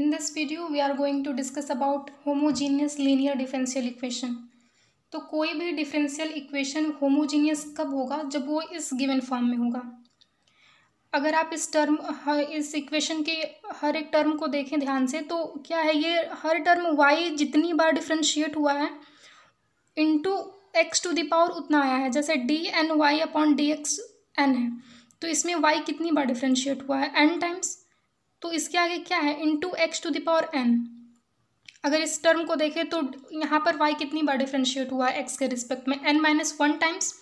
In this video, we are going to discuss about homogeneous linear differential equation. तो कोई भी differential equation homogeneous कब होगा जब वो इस given form में होगा अगर आप इस term इस equation के हर एक term को देखें ध्यान से तो क्या है ये हर term y जितनी बार differentiate हुआ है into x to the power उतना आया है जैसे D N Y upon D X N है तो इसमें y कितनी बार डिफ्रेंशिएट हुआ है n times तो इसके आगे क्या है into X to the power N अगर इस टर्म को देखें तो यहाँ पर वाई कितनी बार डिफ्रेंशिएट हुआ है एक्स के रिस्पेक्ट में एन माइनस वन टाइम्स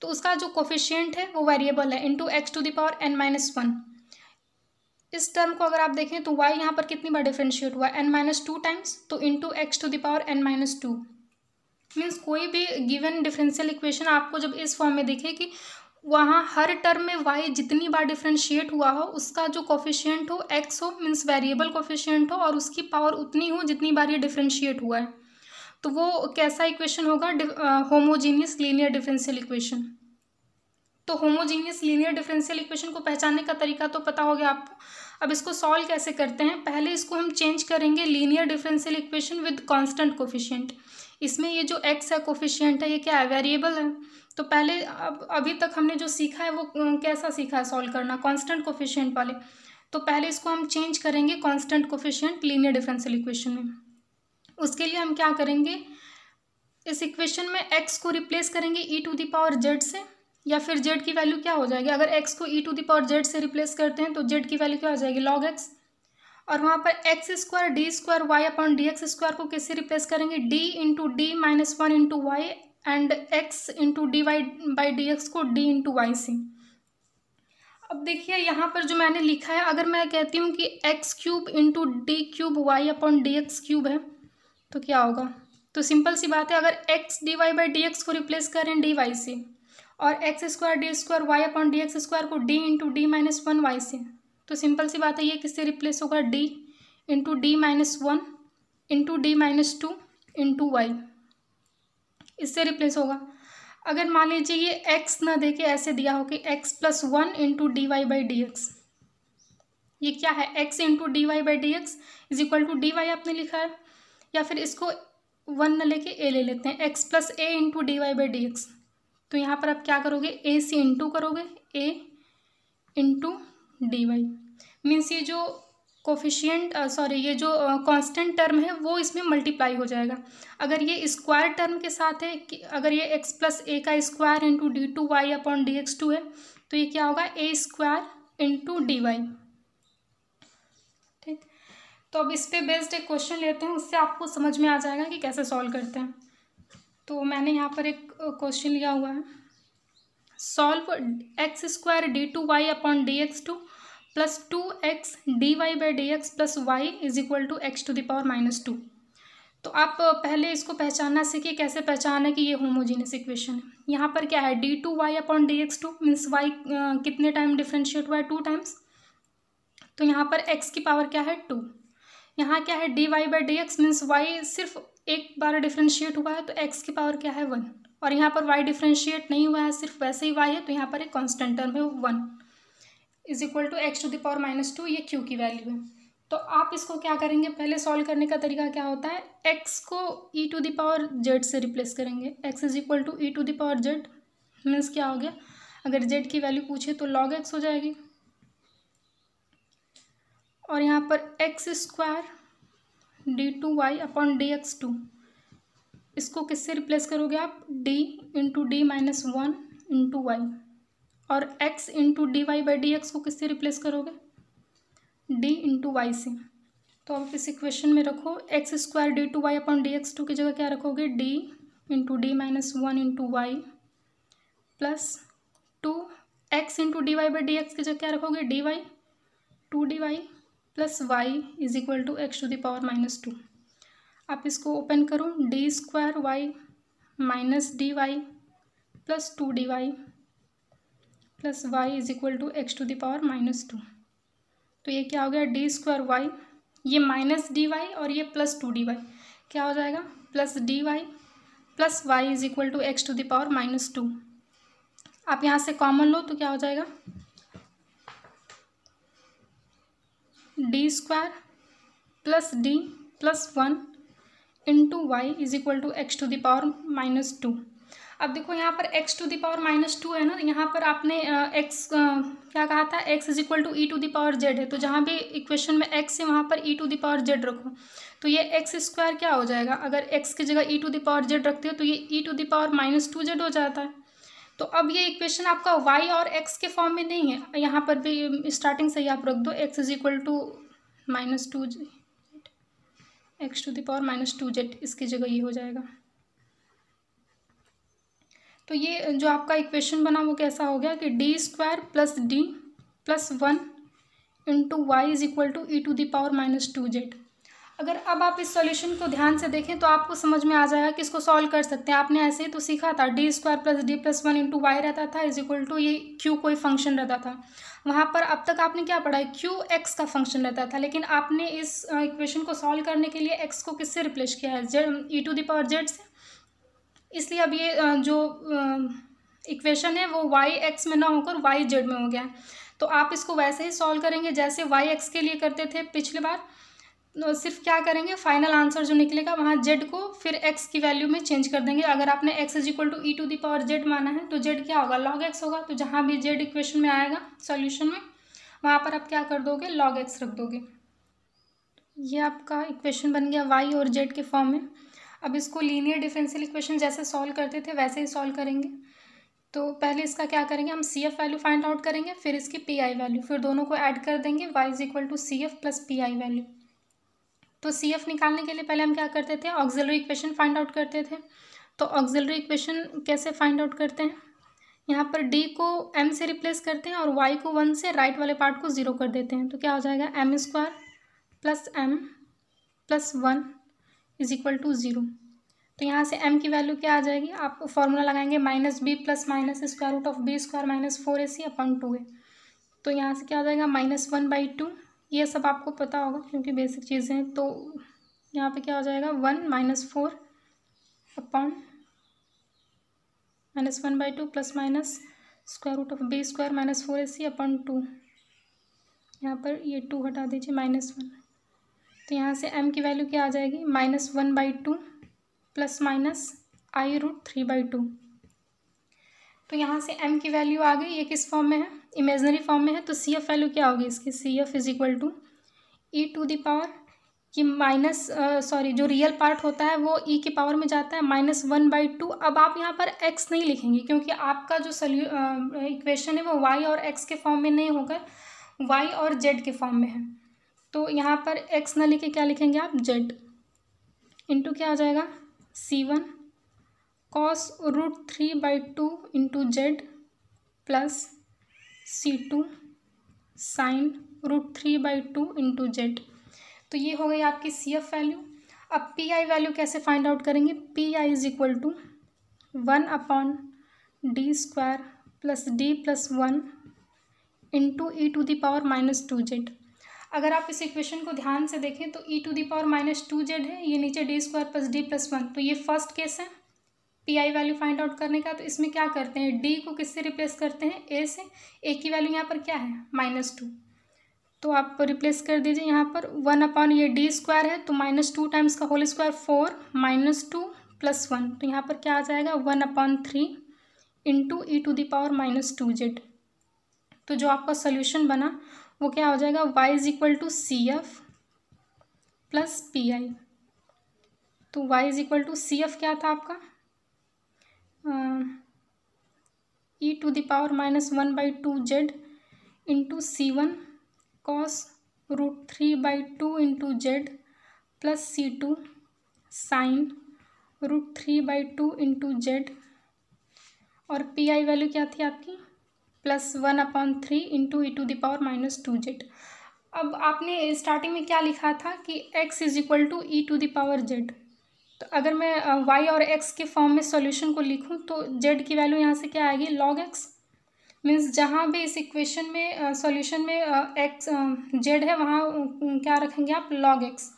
तो उसका जो कोफिशियंट है वो वेरिएबल है into X to the power N minus one इस टर्म को अगर आप देखें तो वाई यहाँ पर कितनी बार डिफ्रेंशिएट हुआ एन माइनस टू टाइम्स तो into X to the power N minus two means कोई भी गिवन डिफरेंशियल इक्वेशन आपको जब इस फॉर्म में देखे कि वहाँ हर टर्म में वाई जितनी बार डिफ्रेंशिएट हुआ हो उसका जो कोफिशियंट हो एक्स हो मीन्स वेरिएबल कोफिशियंट हो और उसकी पावर उतनी हो जितनी बार ये डिफ्रेंशिएट हुआ है तो वो कैसा इक्वेशन होगा होमोजीनियस लीनियर डिफरेंशियल इक्वेशन तो होमोजीनियस लीनियर डिफरेंशियल इक्वेशन को पहचानने का तरीका तो पता हो गया आपको अब इसको सॉल्व कैसे करते हैं पहले इसको हम चेंज करेंगे linear differential equation with constant coefficient इसमें ये जो एक्स है कोफिशियंट है ये क्या है वेरिएबल है तो पहले अब अभी तक हमने जो सीखा है वो कैसा सीखा है सॉल्व करना कांस्टेंट कोफिशियंट वाले तो पहले इसको हम चेंज करेंगे constant coefficient linear differential equation में उसके लिए हम क्या करेंगे इस इक्वेशन में एक्स को रिप्लेस करेंगे ई टू दावर जेड से या फिर जेड की वैल्यू क्या हो जाएगी अगर एक्स को ई टू दावर जेड से रिप्लेस करते हैं तो जेड की वैल्यू क्या हो जाएगी लॉग एक्स और वहाँ पर X square D square Y upon D X square को कैसे रिप्लेस करेंगे D into D minus one into Y and X into D Y by D X को डी इंटू वाई से अब देखिए यहाँ पर जो मैंने लिखा है अगर मैं कहती हूँ कि X cube into D cube Y upon D X cube है तो क्या होगा तो सिंपल सी बात है अगर X D Y by D X को रिप्लेस करें डी वाई से और X square D square Y upon D X square को D into D minus one Y से तो सिंपल सी बात है ये किससे रिप्लेस होगा D into D minus one into D minus two into Y इससे रिप्लेस होगा अगर मान लीजिए ये एक्स ना दे के ऐसे दिया हो कि X plus one into D Y by D X ये क्या है X into D Y by D X is equal to D Y आपने लिखा है या फिर इसको वन न लेके ए ले लेते हैं X plus A into D Y by D X तो यहाँ पर आप क्या करोगे ए सी इंटू करोगे A into D Y means ये जो कोफिशियंट सॉरी ये जो कांस्टेंट टर्म है वो इसमें मल्टीप्लाई हो जाएगा अगर ये स्क्वायर टर्म के साथ है कि अगर ये एक्स प्लस ए का square into D two Y upon D X two है तो ये क्या होगा A square into D Y ठीक तो अब इस पर बेस्ड एक क्वेश्चन लेते हैं उससे आपको समझ में आ जाएगा कि कैसे सॉल्व करते हैं तो मैंने यहाँ पर एक क्वेश्चन लिया हुआ है solve X square D two Y upon D X two plus two X D Y by D X plus Y is equal to X to the power minus two तो आप पहले इसको पहचानना सीखिए कैसे पहचाना कि ये होमोजीनियस इक्वेशन है यहाँ पर क्या है D two Y upon D X two means Y कितने टाइम डिफ्रेंशिएट हुआ है टू टाइम्स तो यहाँ पर एक्स की पावर क्या है टू यहाँ क्या है D Y by D X means Y सिर्फ एक बार डिफ्रेंशिएट हुआ है तो एक्स की पावर क्या है वन और यहाँ पर वाई डिफ्रेंशिएट नहीं हुआ है सिर्फ वैसे ही वाई है तो यहाँ पर एक कॉन्स्टेंट टर्म है one is equal to X to the power minus two ये क्यू की वैल्यू है तो आप इसको क्या करेंगे पहले सॉल्व करने का तरीका क्या होता है एक्स को E to the power Z से रिप्लेस करेंगे X is equal to E to the power Z means क्या हो गया अगर जेड की वैल्यू पूछे तो लॉग एक्स हो जाएगी और यहाँ पर X square D two Y upon D X two इसको किससे रिप्लेस करोगे आप D into D minus one into Y और x into D Y by D X को किससे रिप्लेस करोगे d इंटू वाई से तो आप इस इक्वेशन में रखो X square D two Y upon D X two की जगह क्या रखोगे d into D minus one into Y plus two X into D Y by D X की जगह क्या रखोगे D Y two D Y plus Y is equal to X to the power minus two आप इसको open करो D square Y minus D Y plus two D Y plus Y is equal to X to the power minus two तो ये क्या हो गया D square Y ये minus D Y और ये प्लस टू डी वाई क्या हो जाएगा plus D Y plus Y is equal to X to the power minus two आप यहाँ से कॉमन लो तो क्या हो जाएगा D square plus D plus one into Y is equal to X to the power minus two अब देखो यहाँ पर X to the power minus two है ना तो यहाँ पर आपने एक्स क्या कहा था X is equal to E to the power Z है तो जहाँ भी इक्वेशन में एक्स है वहाँ पर ई टू दावर जेड रखो तो ये एक्स स्क्वायर क्या हो जाएगा अगर एक्स की जगह ई टू दावर जेड रखते हो तो ये E to the power minus two Z हो जाता है तो अब ये इक्वेशन आपका वाई और एक्स के फॉर्म में नहीं है यहाँ पर भी स्टार्टिंग से ही आप रख दो X is equal to minus two जी X to the power minus two Z इसकी जगह ये हो जाएगा तो ये जो आपका इक्वेशन बना वो कैसा हो गया कि D square plus D plus one into Y is equal to E to the power minus two Z अगर अब आप इस सॉल्यूशन को ध्यान से देखें तो आपको समझ में आ जाएगा कि इसको सॉल्व कर सकते हैं आपने ऐसे ही तो सीखा था D square plus D plus one into Y रहता था इज इक्वल टू ये क्यू कोई फंक्शन रहता था वहाँ पर अब तक आपने क्या पढ़ा है क्यू एक्स का फंक्शन रहता था लेकिन आपने इस इक्वेशन को सॉल्व करने के लिए एक्स को किससे रिप्लेस किया है Z E to the power Z से इसलिए अब ये जो इक्वेशन है वो वाई एक्स में ना होकर वाई जेड में हो गया तो आप इसको वैसे ही सॉल्व करेंगे जैसे वाई एक्स के लिए करते थे पिछली बार सिर्फ क्या करेंगे फाइनल आंसर जो निकलेगा वहाँ जेड को फिर एक्स की वैल्यू में चेंज कर देंगे अगर आपने X is equal to E to the power Z माना है तो जेड क्या होगा लॉग एक्स होगा तो जहाँ भी जेड इक्वेशन में आएगा सॉल्यूशन में वहाँ पर आप क्या कर दोगे लॉग एक्स रख दोगे ये आपका इक्वेशन बन गया वाई और जेड के फॉर्म में अब इसको लीनियर डिफरेंशियल इक्वेशन जैसे सॉल्व करते थे वैसे ही सॉल्व करेंगे तो पहले इसका क्या करेंगे हम C F value find out करेंगे फिर इसकी पी आई वैल्यू फिर दोनों को ऐड कर देंगे Y is equal to C F plus P I value तो सी एफ निकालने के लिए पहले हम क्या करते थे ऑक्जलरी इक्वेशन फाइंड आउट करते थे तो ऑक्जलरी इक्वेशन कैसे फाइंड आउट करते हैं यहाँ पर डी को एम से रिप्लेस करते हैं और वाई को वन से राइट वाले पार्ट को ज़ीरो कर देते हैं तो क्या हो जाएगा M square plus M plus one is equal to zero तो यहाँ से एम की वैल्यू क्या आ जाएगी आप फॉर्मूला लगाएंगे minus B plus minus square root of B square minus four A C upon two A तो यहाँ से क्या हो जाएगा माइनस वन बाई टू ये सब आपको पता होगा क्योंकि बेसिक चीज़ें हैं तो यहाँ पे क्या हो जाएगा one minus four upon minus one by two plus minus square root of B square minus four A C upon two यहाँ पर ये टू हटा दीजिए माइनस वन तो यहाँ से एम की वैल्यू क्या आ जाएगी minus one by two plus minus I root three by two तो यहाँ से एम की वैल्यू आ गई ये किस फॉर्म में है इमेजनरी फॉर्म में है तो सी एफ वैल्यू क्या होगी इसकी C F is equal to E to the power कि माइनस सॉरी जो रियल पार्ट होता है वो ई e के पावर में जाता है माइनस वन बाई टू अब आप यहाँ पर एक्स नहीं लिखेंगे क्योंकि आपका जो सल्यू इक्वेशन है वो वाई और एक्स के फॉर्म में नहीं होगा वाई और जेड के फॉर्म में है तो यहाँ पर एक्स ना लिखे क्या लिखेंगे आप जेड इंटू क्या आ जाएगा C one cos root three by two into z plus C two sine root three by two into z तो ये हो गई आपकी सी एफ वैल्यू अब पी आई वैल्यू कैसे फाइंड आउट करेंगे P I is equal to one upon D square plus D plus one into e to the power minus two Z अगर आप इस इक्वेशन को ध्यान से देखें तो ई to the power minus two z है ये नीचे D square plus D plus one तो ये फर्स्ट केस है P I value find out करने का तो इसमें क्या करते हैं डी को किससे रिप्लेस करते हैं ए से ए की वैल्यू यहाँ पर क्या है माइनस टू तो आप रिप्लेस कर दीजिए यहाँ पर वन अपॉन ये डी स्क्वायर है तो माइनस टू टाइम्स का whole square four minus two plus one तो यहाँ पर क्या आ जाएगा one upon three into e to the power minus two z तो जो आपका सोल्यूशन बना वो क्या हो जाएगा y is equal to C F plus P I तो y is equal to C F क्या था आपका e to the power minus one by two z into C one cos root three by two into z plus C two sine root three by two into z और P I value क्या थी आपकी plus one upon three into e to the power minus two z अब आपने starting में क्या लिखा था कि x is equal to E to the power z तो अगर मैं वाई और एक्स के फॉर्म में सॉल्यूशन को लिखूं तो जेड की वैल्यू यहाँ से क्या आएगी लॉग एक्स मीन्स जहाँ भी इस इक्वेशन में सॉल्यूशन uh, में एक्स जेड uh, है वहाँ क्या रखेंगे आप लॉग एक्स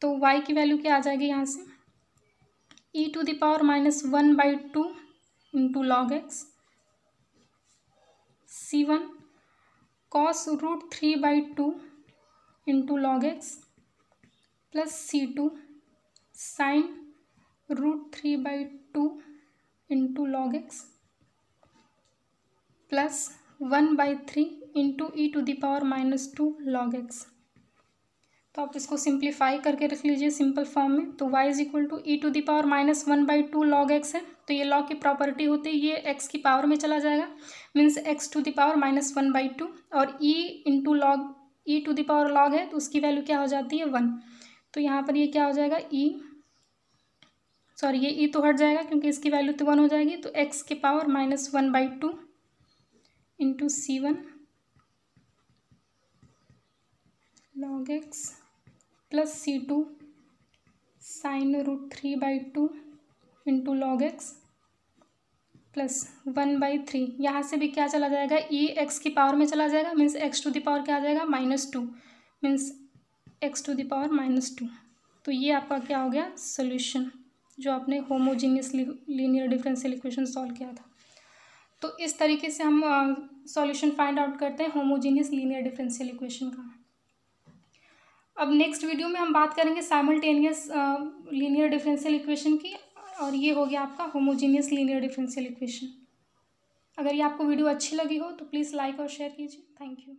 तो वाई की वैल्यू क्या आ जाएगी यहाँ से e to the power minus one by two into log x C one cos root three by two into log x plus C two sine root three by two into log x plus one by three into e to the power minus two log x तो आप इसको simplify करके रख लीजिए simple form में तो y is equal to E to the power minus one by two log x है तो ये लॉग की प्रॉपर्टी होती है ये x की पावर में चला जाएगा means x to the power minus one by two और e into log e to the power log है तो उसकी वैल्यू क्या हो जाती है वन तो यहाँ पर ये क्या हो जाएगा ई e, सॉरी ये ई e तो हट जाएगा क्योंकि इसकी वैल्यू तो वन हो जाएगी तो एक्स के power minus one by two into C one log x plus C two sine root three by two into log x plus one by three यहाँ से भी क्या चला जाएगा ई e एक्स की पावर में चला जाएगा means x to the power क्या आ जाएगा minus two means x to the power minus two तो ये आपका क्या हो गया सोल्यूशन जो आपने homogeneous linear differential equation solve किया था तो इस तरीके से हम सॉल्यूशन फाइंड आउट करते हैं होमोजीनियस लीनियर डिफरेंशियल इक्वेशन का अब नेक्स्ट वीडियो में हम बात करेंगे साइमल्टेनियस लीनियर डिफरेंशियल इक्वेशन की और ये हो गया आपका होमोजीनियस लीनियर डिफरेंशियल इक्वेशन अगर ये आपको वीडियो अच्छी लगी हो तो प्लीज़ लाइक और शेयर कीजिए थैंक यू